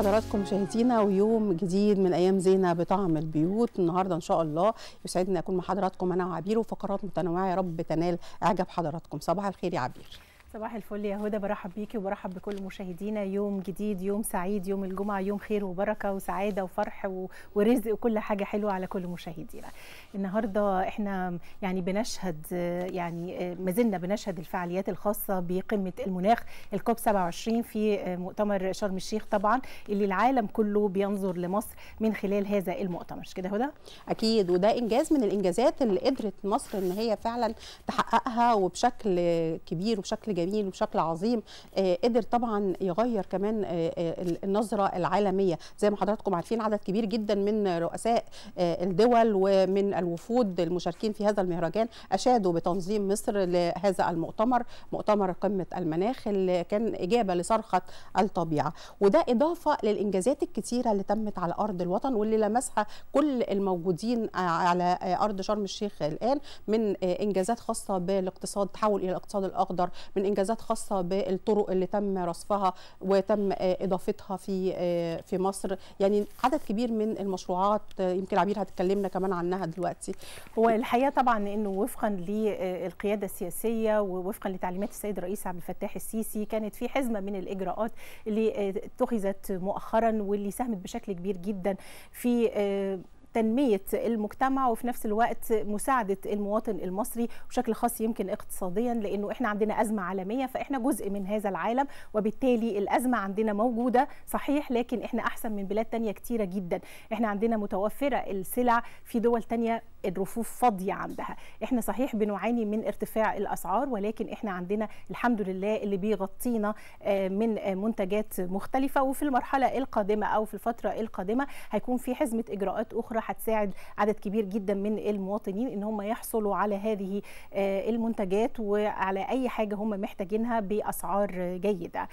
حضراتكم مشاهدينا ويوم جديد من ايام زينه بطعم البيوت النهارده ان شاء الله يسعدني اكون مع حضراتكم انا وعبير وفقرات متنوعه يا رب تنال اعجاب حضراتكم صباح الخير يا عبير صباح الفل يا هدى برحب بيكي وبرحب بكل مشاهدينا يوم جديد يوم سعيد يوم الجمعه يوم خير وبركه وسعاده وفرح ورزق وكل حاجه حلوه على كل مشاهدينا النهارده احنا يعني بنشهد يعني ما زلنا بنشهد الفعاليات الخاصه بقمه المناخ الكوب 27 في مؤتمر شرم الشيخ طبعا اللي العالم كله بينظر لمصر من خلال هذا المؤتمر مش كده هدى اكيد وده انجاز من الانجازات اللي قدرت مصر ان هي فعلا تحققها وبشكل كبير وبشكل جميل وبشكل عظيم آه، قدر طبعا يغير كمان آه، آه، النظره العالميه زي ما حضراتكم عارفين عدد كبير جدا من رؤساء الدول ومن الوفود المشاركين في هذا المهرجان اشادوا بتنظيم مصر لهذا المؤتمر مؤتمر قمه المناخ اللي كان اجابه لصرخه الطبيعه وده اضافه للانجازات الكثيره اللي تمت على ارض الوطن واللي لمسها كل الموجودين على ارض شرم الشيخ الان من انجازات خاصه بالاقتصاد تحول الى الاقتصاد الاخضر من انجازات خاصه بالطرق اللي تم رصفها وتم آه، اضافتها في آه، في مصر يعني عدد كبير من المشروعات آه، يمكن عبير هتكلمنا كمان عنها دلوقتي هو الحقيقه طبعا انه وفقا للقياده السياسيه ووفقا لتعليمات السيد الرئيس عبد الفتاح السيسي كانت في حزمه من الاجراءات اللي اتخذت مؤخرا واللي ساهمت بشكل كبير جدا في تنميه المجتمع وفي نفس الوقت مساعده المواطن المصري بشكل خاص يمكن اقتصاديا لانه احنا عندنا ازمه عالميه فاحنا جزء من هذا العالم وبالتالي الازمه عندنا موجوده صحيح لكن احنا احسن من بلاد تانية كتيره جدا احنا عندنا متوفره السلع في دول تانية الرفوف فاضيه عندها احنا صحيح بنعاني من ارتفاع الاسعار ولكن احنا عندنا الحمد لله اللي بيغطينا آه، من آه، منتجات مختلفه وفي المرحله القادمه او في الفتره القادمه هيكون في حزمه اجراءات اخرى هتساعد عدد كبير جدا من المواطنين ان هم يحصلوا على هذه آه، المنتجات وعلى اي حاجه هم محتاجينها باسعار جيده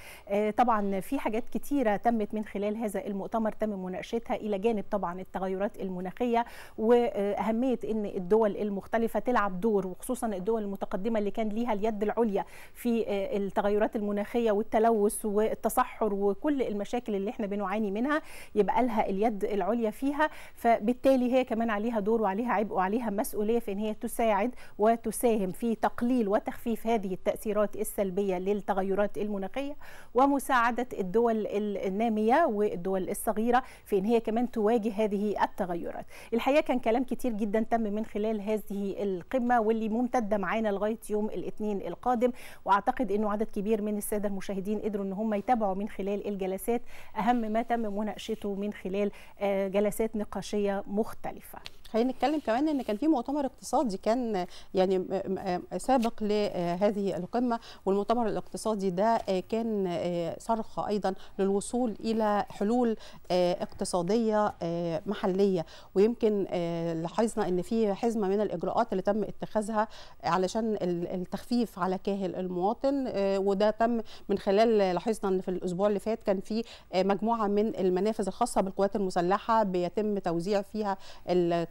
طبعا في حاجات كتيره تمت من خلال هذا المؤتمر تم مناقشتها الى جانب طبعا التغيرات المناخيه واهميه اهميه ان الدول المختلفه تلعب دور وخصوصا الدول المتقدمه اللي كان ليها اليد العليا في آه، التغيرات المناخيه والتلوث والتصحر وكل المشاكل اللي احنا بنعاني منها يبقى لها اليد العليا فيها فبالتالي هي كمان عليها دور وعليها عبء وعليها مسؤوليه في ان هي تساعد وتساهم في تقليل وتخفيف هذه التاثيرات السلبيه للتغيرات المناخيه ومساعده الدول الناميه والدول الصغيره في ان هي كمان تواجه هذه التغيرات الحقيقه كان كلام كتير جدا تم من خلال هذه القمه واللي ممتده معانا لغايه يوم الاثنين القادم واعتقد انه عدد كبير من الساده المشاهدين قدروا ان هم يتابعوا من خلال الجلسات اهم ما تم مناقشته من خلال آه، جلسات نقاشيه مختلفه خلينا نتكلم كمان ان كان في مؤتمر اقتصادي كان يعني آه، سابق لهذه القمه والمؤتمر الاقتصادي ده آه، كان آه، صرخه ايضا للوصول الى حلول اقتصاديه محليه ويمكن لاحظنا ان في حزمه من الاجراءات اللي تم اتخاذها علشان التخفيف على كاهل المواطن وده تم من خلال لاحظنا ان في الاسبوع اللي فات كان في مجموعه من المنافذ الخاصه بالقوات المسلحه بيتم توزيع فيها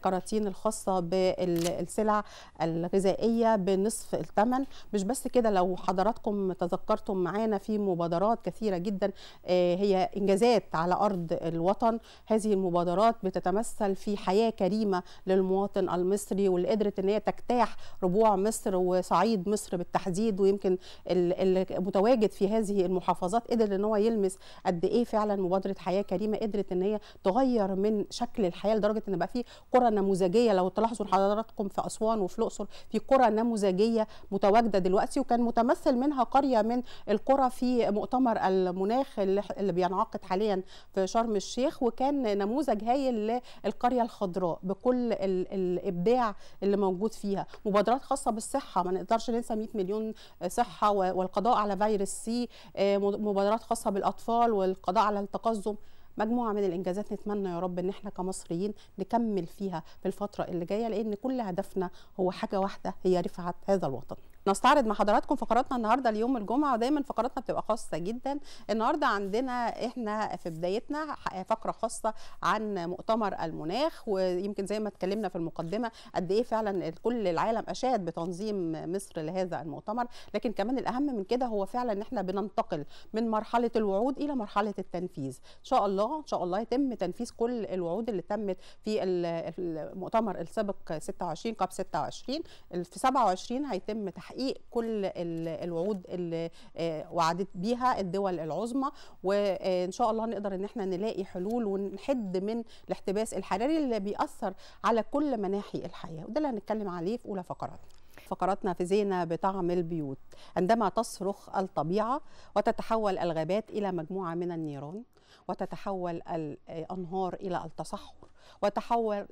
الكراتين الخاصه بالسلع الغذائيه بنصف الثمن مش بس كده لو حضراتكم تذكرتم معانا في مبادرات كثيره جدا آه، هي انجازات على ارض الوطن هذه المبادرات بتتمثل في حياه كريمه للمواطن المصري واللي قدرت ان هي تجتاح ربوع مصر وصعيد مصر بالتحديد ويمكن المتواجد في هذه المحافظات قدر ان هو يلمس قد ايه فعلا مبادره حياه كريمه قدرت ان هي تغير من شكل الحياه لدرجه ان بقى في قرى نموذجيه لو تلاحظوا حضراتكم في اسوان وفي الاقصر في قرى نموذجيه متواجده دلوقتي وكان متمثل منها قريه من القرى في مؤتمر المناخ اللي بينعقد حاليا في شرم الشيخ وكان نموذج هايل للقريه الخضراء بكل الابداع اللي موجود فيها مبادرات خاصه بالصحه ما نقدرش ننسى 100 مليون صحه والقضاء على فيروس سي آه، مبادرات خاصه بالاطفال والقضاء على التقزم مجموعه من الانجازات نتمنى يا رب ان احنا كمصريين نكمل فيها في الفتره اللي جايه لان كل هدفنا هو حاجه واحده هي رفعه هذا الوطن نستعرض مع حضراتكم فقراتنا النهارده اليوم الجمعه ودايما فقراتنا بتبقى خاصه جدا النهارده عندنا احنا في بدايتنا فقره خاصه عن مؤتمر المناخ ويمكن زي ما اتكلمنا في المقدمه قد ايه فعلا كل العالم اشاد بتنظيم مصر لهذا المؤتمر لكن كمان الاهم من كده هو فعلا ان احنا بننتقل من مرحله الوعود الى مرحله التنفيذ ان شاء الله ان شاء الله يتم تنفيذ كل الوعود اللي تمت في المؤتمر السابق 26 كاب 26 في 27 هيتم تحقيق تحقيق كل الوعود اللي آه، وعدت بيها الدول العظمى وان شاء الله نقدر ان احنا نلاقي حلول ونحد من الاحتباس الحراري اللي بيأثر على كل مناحي الحياه وده اللي هنتكلم عليه في اولى فقراتنا فقراتنا في زينة بطعم البيوت عندما تصرخ الطبيعة وتتحول الغابات إلى مجموعة من النيران وتتحول آه، الأنهار إلى التصحر وتحول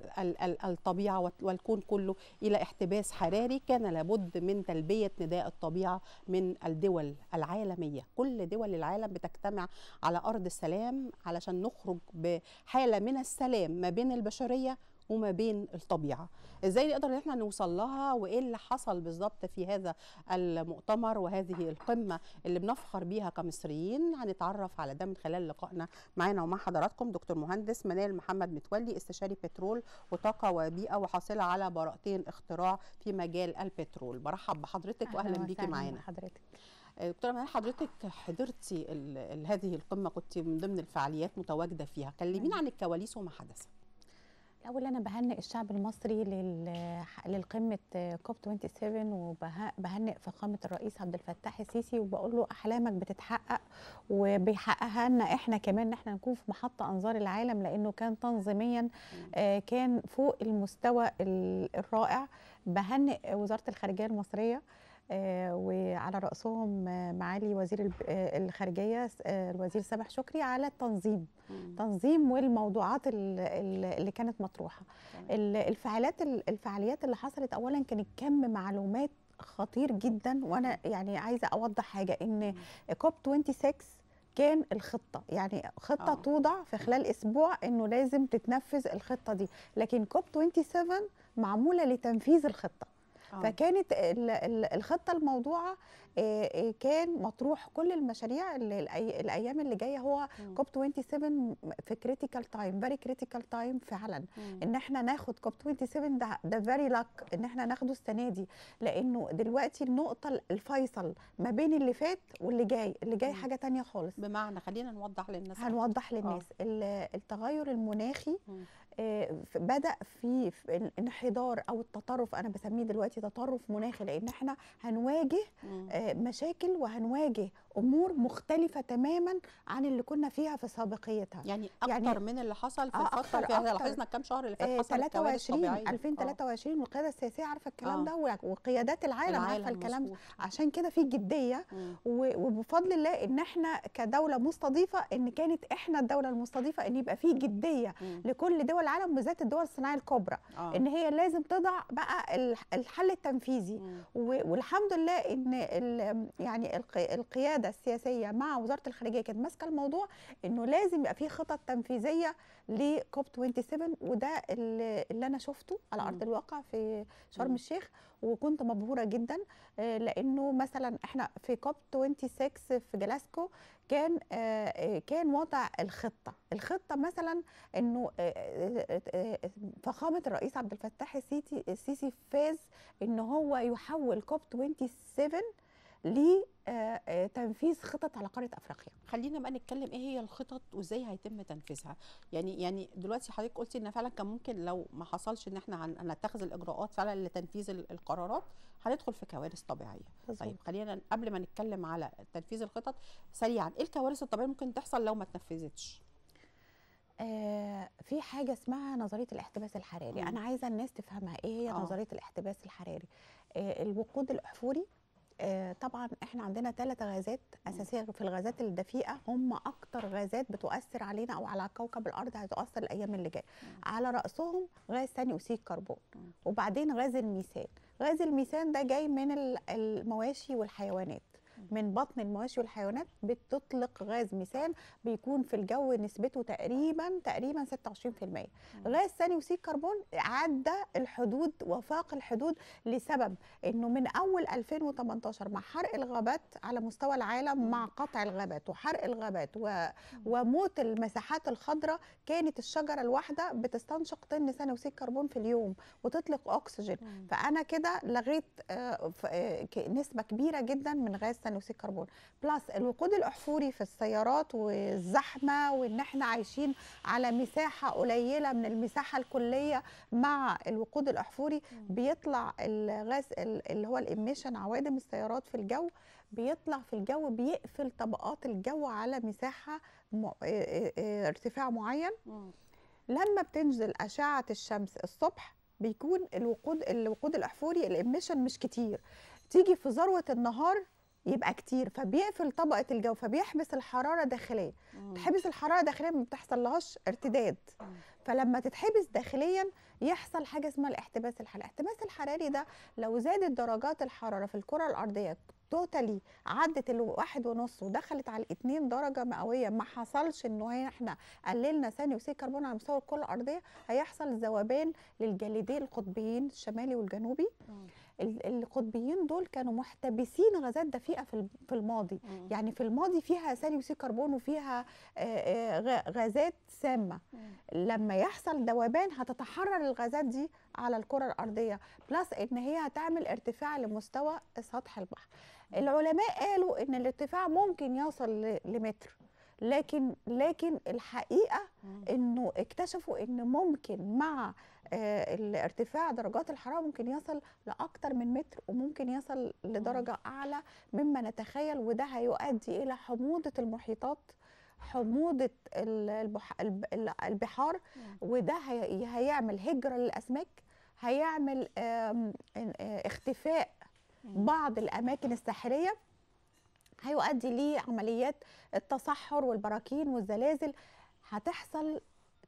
الطبيعة والكون كله إلى احتباس حراري كان لابد من تلبية نداء الطبيعة من الدول العالمية كل دول العالم بتجتمع على أرض السلام علشان نخرج بحالة من السلام ما بين البشرية وما بين الطبيعه ازاي نقدر ان احنا نوصل لها وايه اللي حصل بالظبط في هذا المؤتمر وهذه القمه اللي بنفخر بيها كمصريين هنتعرف على ده من خلال لقائنا معانا ومع حضراتكم دكتور مهندس منال محمد متولي استشاري بترول وطاقه وبيئه وحاصله على براءتين اختراع في مجال البترول برحب بحضرتك واهلا بيكي معانا حضرتك آه، دكتوره منال حضرتك حضرتي هذه القمه كنت من ضمن الفعاليات متواجده فيها كلمينا عن الكواليس وما حدث الاول انا بهنئ الشعب المصري للقمه كوب 27 وبهنئ فخامه الرئيس عبد الفتاح السيسي وبقول له احلامك بتتحقق وبيحققها لنا احنا كمان ان احنا نكون في محطه انظار العالم لانه كان تنظيميا آه، كان فوق المستوى الرائع بهنئ وزاره الخارجيه المصريه آه، وعلى رأسهم آه، معالي وزير آه، الخارجية الوزير سامح شكري على التنظيم تنظيم والموضوعات اللي كانت مطروحة الفعاليات الفعاليات اللي حصلت أولا كانت كم معلومات خطير جدا وانا يعني عايزه اوضح حاجه ان كوب 26 كان الخطه يعني خطه أوه. توضع في خلال اسبوع انه لازم تتنفذ الخطه دي لكن كوب 27 معموله لتنفيذ الخطه اه فكانت الخطه الموضوعه كان مطروح كل المشاريع اللي الايام اللي جايه هو كوب 27 في كريتيكال تايم فيري كريتيكال تايم فعلا ان احنا ناخد كوب 27 ده ده فيري لاك ان احنا ناخده السنه دي لانه دلوقتي النقطه الفيصل ما بين اللي فات واللي جاي اللي جاي حاجه ثانيه خالص بمعنى خلينا نوضح للناس هنوضح للناس آه. التغير المناخي مم. آه، بدا في الانحدار او التطرف انا بسميه دلوقتي تطرف مناخي لان احنا هنواجه آه، مشاكل وهنواجه امور مختلفه تماما عن اللي كنا فيها في سابقيتها يعني, يعني اكتر يعني من اللي حصل في آه، الفتره اللي احنا لاحظنا كام شهر اللي فات حصل 23 2023 والقياده السياسيه عارفه الكلام ده وقيادات العالم, العالم عارفه الكلام ده عشان كده في جديه وبفضل الله ان احنا كدوله مستضيفه ان كانت احنا الدوله المستضيفه ان يبقى في جديه مم. لكل دول العالم بالذات الدول الصناعيه الكبرى آه. ان هي لازم تضع بقى الحل التنفيذي مم. والحمد لله ان يعني القياده السياسيه مع وزاره الخارجيه كانت ماسكه الموضوع انه لازم يبقى في خطط تنفيذيه لكوب 27 وده اللي انا شفته على ارض الواقع في شرم الشيخ وكنت مبهوره جدا آه، لانه مثلا احنا في كوب 26 في جلاسكو كان آه، آه، كان وضع الخطه الخطه مثلا انه فخامه الرئيس عبد الفتاح السيسي فاز ان هو يحول كوب 27 لتنفيذ آه، آه، خطط على قاره افريقيا خلينا بقى نتكلم ايه هي الخطط وازاي هيتم تنفيذها يعني يعني دلوقتي حضرتك قلتي ان فعلا كان ممكن لو ما حصلش ان احنا هنتخذ الاجراءات فعلا لتنفيذ القرارات هندخل في كوارث طبيعيه بزبط. طيب خلينا قبل ما نتكلم على تنفيذ الخطط سريعا ايه الكوارث الطبيعيه ممكن تحصل لو ما اتنفذتش آه، في حاجة اسمها نظرية الاحتباس الحراري، أنا عايزة الناس تفهمها إيه هي نظرية الاحتباس الحراري؟ الوقود الأحفوري آه، طبعا احنا عندنا ثلاث غازات اساسيه في الغازات الدفيئه هم اكثر غازات بتؤثر علينا او على كوكب الارض هتؤثر الايام اللي جايه على راسهم غاز ثاني اكسيد الكربون وبعدين غاز الميثان غاز الميثان ده جاي من المواشي والحيوانات من بطن المواشي والحيوانات بتطلق غاز ميثان بيكون في الجو نسبته تقريبا تقريبا 26% غاز ثاني اكسيد الكربون عدى الحدود وفاق الحدود لسبب انه من اول 2018 مع حرق الغابات على مستوى العالم مع قطع الغابات وحرق الغابات و... وموت المساحات الخضراء كانت الشجره الواحده بتستنشق طن ثاني اكسيد الكربون في اليوم وتطلق اكسجين فانا كده لغيت آه، آه، نسبه كبيره جدا من غاز ثاني ثاني كربون بلس الوقود الاحفوري في السيارات والزحمه وان احنا عايشين على مساحه قليله من المساحه الكليه مع الوقود الاحفوري بيطلع الغاز اللي هو الاميشن عوادم السيارات في الجو بيطلع في الجو بيقفل طبقات الجو على مساحه ارتفاع معين لما بتنزل اشعه الشمس الصبح بيكون الوقود الوقود الاحفوري الاميشن مش كتير تيجي في ذروه النهار يبقى كتير فبيقفل طبقه الجو فبيحبس الحراره داخليا تحبس الحراره داخليا ما بتحصلهاش ارتداد فلما تتحبس داخليا يحصل حاجه اسمها الاحتباس الحراري الاحتباس الحراري ده لو زادت درجات الحراره في الكره الارضيه توتالي عدت الواحد ونص ودخلت على الاثنين درجه مئويه ما حصلش ان احنا قللنا ثاني اكسيد الكربون على مستوى الكره الارضيه هيحصل ذوبان للجليدين القطبيين الشمالي والجنوبي القطبيين دول كانوا محتبسين غازات دفيئه في الماضي مم. يعني في الماضي فيها ثاني اكسيد كربون وفيها غازات سامه مم. لما يحصل ذوبان هتتحرر الغازات دي على الكره الارضيه بلس ان هي هتعمل ارتفاع لمستوى سطح البحر العلماء قالوا ان الارتفاع ممكن يوصل لمتر لكن لكن الحقيقه انه اكتشفوا ان ممكن مع آه، ارتفاع درجات الحراره ممكن يصل لاكثر من متر وممكن يصل لدرجه اعلى مما نتخيل وده هيؤدي الى حموضه المحيطات حموضه البحار وده هيعمل هجره للاسماك هيعمل آه، اختفاء بعض الاماكن الساحليه هيؤدي لعمليات التصحر والبراكين والزلازل هتحصل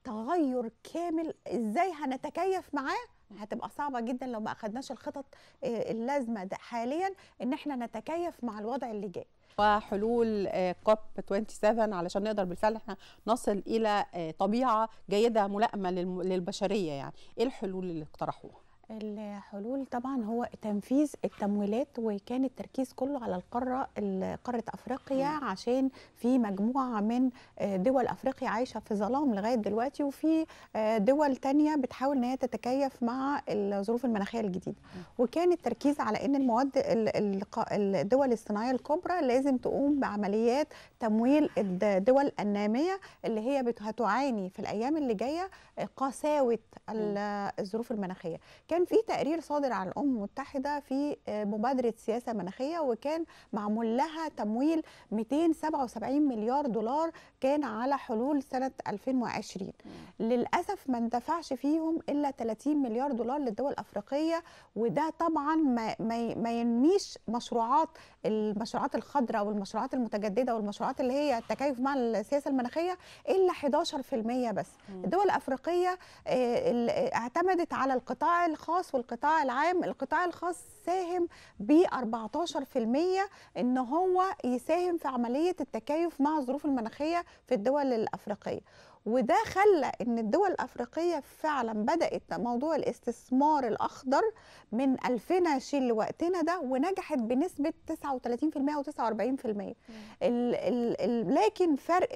تغير كامل ازاي هنتكيف معاه هتبقى صعبه جدا لو ما اخدناش الخطط آه، اللازمه حاليا ان احنا نتكيف مع الوضع اللي جاي وحلول آه، كوب 27 علشان نقدر بالفعل احنا نصل الى آه، طبيعه جيده ملائمه للبشريه يعني ايه الحلول اللي اقترحوها الحلول طبعا هو تنفيذ التمويلات وكان التركيز كله على القاره قاره افريقيا عشان في مجموعه من آه، دول افريقيا عايشه في ظلام لغايه دلوقتي وفي آه، دول تانية بتحاول ان هي تتكيف مع الظروف المناخيه الجديده وكان التركيز على ان المواد الدول الصناعيه الكبرى لازم تقوم بعمليات تمويل الدول الناميه اللي هي هتعاني في الايام اللي جايه آه، قساوه الظروف المناخيه كان في تقرير صادر عن الامم المتحده في آه، مبادره سياسه مناخيه وكان معمول لها تمويل 277 مليار دولار كان على حلول سنه 2020 للاسف ما اندفعش فيهم الا 30 مليار دولار للدول الافريقيه وده طبعا ما ما ينميش مشروعات المشروعات الخضراء والمشروعات المتجدده والمشروعات اللي هي التكيف مع السياسه المناخيه الا 11% بس الدول الافريقيه آه، آه، اعتمدت على القطاع الخاص والقطاع العام القطاع الخاص ساهم ب 14% ان هو يساهم في عمليه التكيف مع الظروف المناخيه في الدول الافريقيه وده خلى ان الدول الافريقيه فعلا بدات موضوع الاستثمار الاخضر من 2000 شيل لوقتنا ده ونجحت بنسبه 39% و49% لكن فرق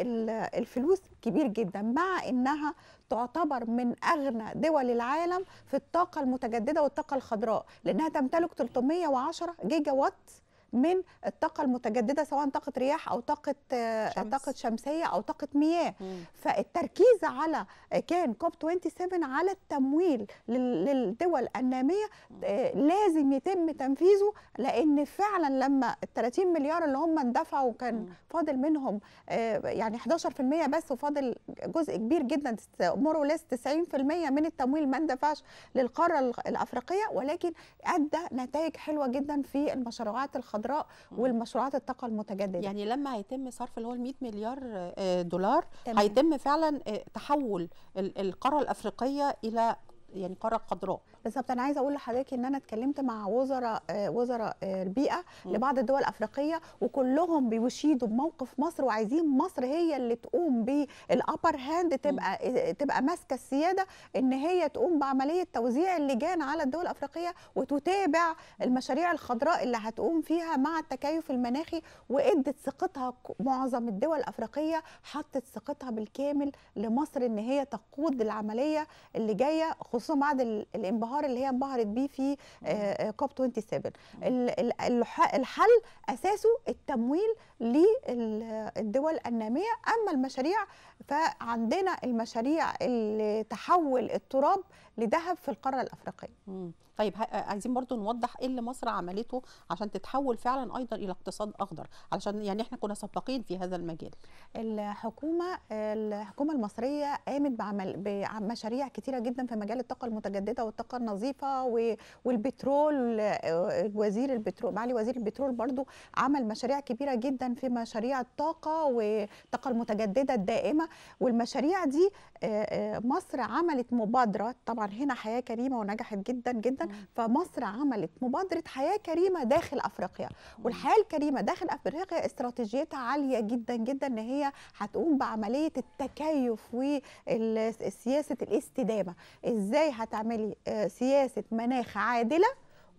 الفلوس كبير جدا مع انها تعتبر من اغنى دول العالم في الطاقه المتجدده والطاقه الخضراء لانها تمتلك 310 جيجا وات من الطاقه المتجدده سواء طاقه رياح او طاقه آه، شمس. طاقه شمسيه او طاقه مياه مم. فالتركيز على آه، كان كوب 27 على التمويل للدول الناميه آه، لازم يتم تنفيذه لان فعلا لما ال 30 مليار اللي هم اندفعوا كان فاضل منهم يعني 11% بس وفاضل جزء كبير جدا مور ليس 90% من التمويل ما اندفعش للقاره الافريقيه ولكن ادى نتائج حلوه جدا في المشروعات الخضراء الخضراء والمشروعات الطاقه المتجدده يعني لما هيتم صرف اللي هو ال 100 مليار آه، دولار تمام. هيتم فعلا آه، تحول القاره الافريقيه الى يعني قاره خضراء بالظبط انا عايزه اقول لحضرتك ان انا اتكلمت مع وزراء آه، وزراء آه، البيئه لبعض الدول الافريقيه وكلهم بيشيدوا بموقف مصر وعايزين مصر هي اللي تقوم بالابر هاند تبقى آه، تبقى ماسكه السياده ان هي تقوم بعمليه توزيع اللجان على الدول الافريقيه وتتابع المشاريع الخضراء اللي هتقوم فيها مع التكيف المناخي وادت ثقتها معظم الدول الافريقيه حطت ثقتها بالكامل لمصر ان هي تقود العمليه اللي جايه خصوصا بعد الانبهار الانبهار اللي هي انبهرت بيه في آه، آه، كوب 27 الحل اساسه التمويل للدول الناميه اما المشاريع فعندنا المشاريع اللي تحول التراب لذهب في القاره الافريقيه طيب آه، عايزين برضو نوضح ايه اللي مصر عملته عشان تتحول فعلا ايضا الى اقتصاد اخضر علشان يعني احنا كنا سباقين في هذا المجال الحكومه الحكومه المصريه قامت بعمل بمشاريع كثيره جدا في مجال الطاقه المتجدده والطاقه النظيفه والبترول وزير البترول معالي وزير البترول برضو عمل مشاريع كبيره جدا في مشاريع الطاقه والطاقه المتجدده الدائمه والمشاريع دي آه، آه، مصر عملت مبادره طبعا هنا حياه كريمه ونجحت جدا جدا فمصر عملت مبادره حياه كريمه داخل افريقيا والحياه الكريمه داخل افريقيا استراتيجيتها عاليه جدا جدا ان هي هتقوم بعمليه التكيف وسياسه الاستدامه ازاي هتعملي آه، سياسه مناخ عادله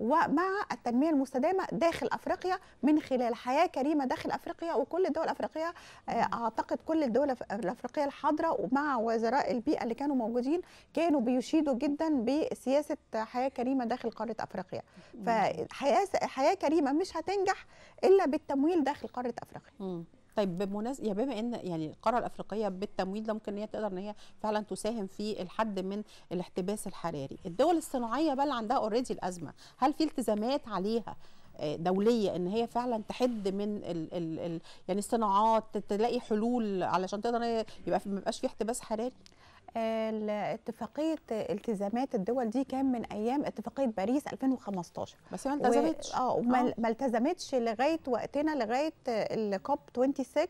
ومع التنميه المستدامه داخل افريقيا من خلال حياه كريمه داخل افريقيا وكل الدول الافريقيه آه، اعتقد كل الدول الافريقيه الحاضره ومع وزراء البيئه اللي كانوا موجودين كانوا بيشيدوا جدا بسياسه حياه كريمه داخل قاره افريقيا فحياه حياه كريمه مش هتنجح الا بالتمويل داخل قاره افريقيا طيب بمناسبه يعني بما ان يعني القاره الافريقيه بالتمويل ده ممكن ان هي تقدر ان هي فعلا تساهم في الحد من الاحتباس الحراري الدول الصناعيه بقى اللي عندها اوريدي الازمه هل في التزامات عليها آه، دوليه ان هي فعلا تحد من ال ال ال يعني الصناعات تلاقي حلول علشان تقدر يبقى ما يبقاش في احتباس حراري اتفاقيه التزامات الدول دي كان من ايام اتفاقيه باريس 2015 بس ما التزمتش آه،, اه ما التزمتش لغايه وقتنا لغايه الكوب 26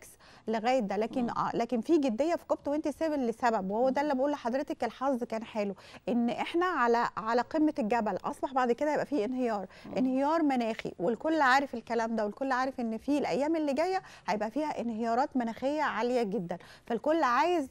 لغايه ده لكن آه. آه لكن في جديه في كوب 27 لسبب وهو ده اللي بقول لحضرتك الحظ كان حلو ان احنا على على قمه الجبل اصبح بعد كده يبقى في انهيار آه. انهيار مناخي والكل عارف الكلام ده والكل عارف ان في الايام اللي جايه هيبقى فيها انهيارات مناخيه عاليه جدا فالكل عايز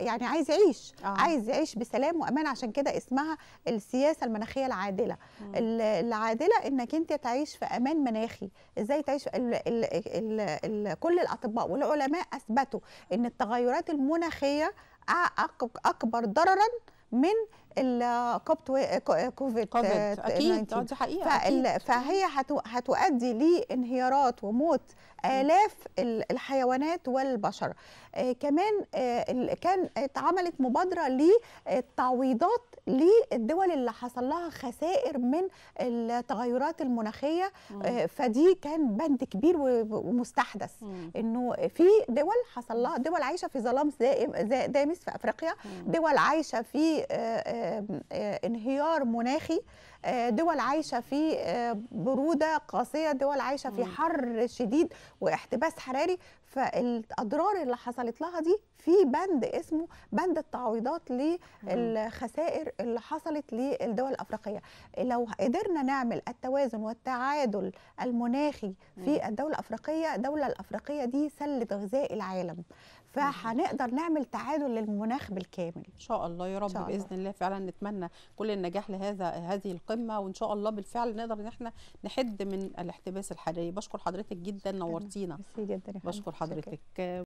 يعني عايز يعيش يعيش آه. عايز يعيش بسلام وامان عشان كده اسمها السياسه المناخيه العادله آه. العادله انك انت تعيش في امان مناخي ازاي تعيش الـ الـ الـ الـ كل الاطباء والعلماء اثبتوا ان التغيرات المناخيه اكبر ضررا من الكوفيد كوفيد اكيد آه، دي حقيقه فهي هتؤدي لانهيارات وموت آلاف الحيوانات والبشر آه، كمان آه، كان اتعملت مبادرة للتعويضات للدول اللي حصل لها خسائر من التغيرات المناخية آه، فدي كان بند كبير ومستحدث انه في دول حصل لها دول عايشة في ظلام دامس في افريقيا دول عايشة في انهيار مناخي آه، دول عايشه في آه، بروده قاسيه دول عايشه في حر شديد واحتباس حراري فالاضرار اللي حصلت لها دي في بند اسمه بند التعويضات للخسائر اللي حصلت للدول الافريقيه لو قدرنا نعمل التوازن والتعادل المناخي في الدوله الافريقيه الدوله الافريقيه دي سله غذاء العالم فهنقدر نعمل تعادل للمناخ بالكامل ان شاء الله يا رب الله. باذن الله فعلا نتمنى كل النجاح لهذا هذه القمه وان شاء الله بالفعل نقدر ان احنا نحد من الاحتباس الحراري بشكر حضرتك جدا نورتينا بشكر حضرتك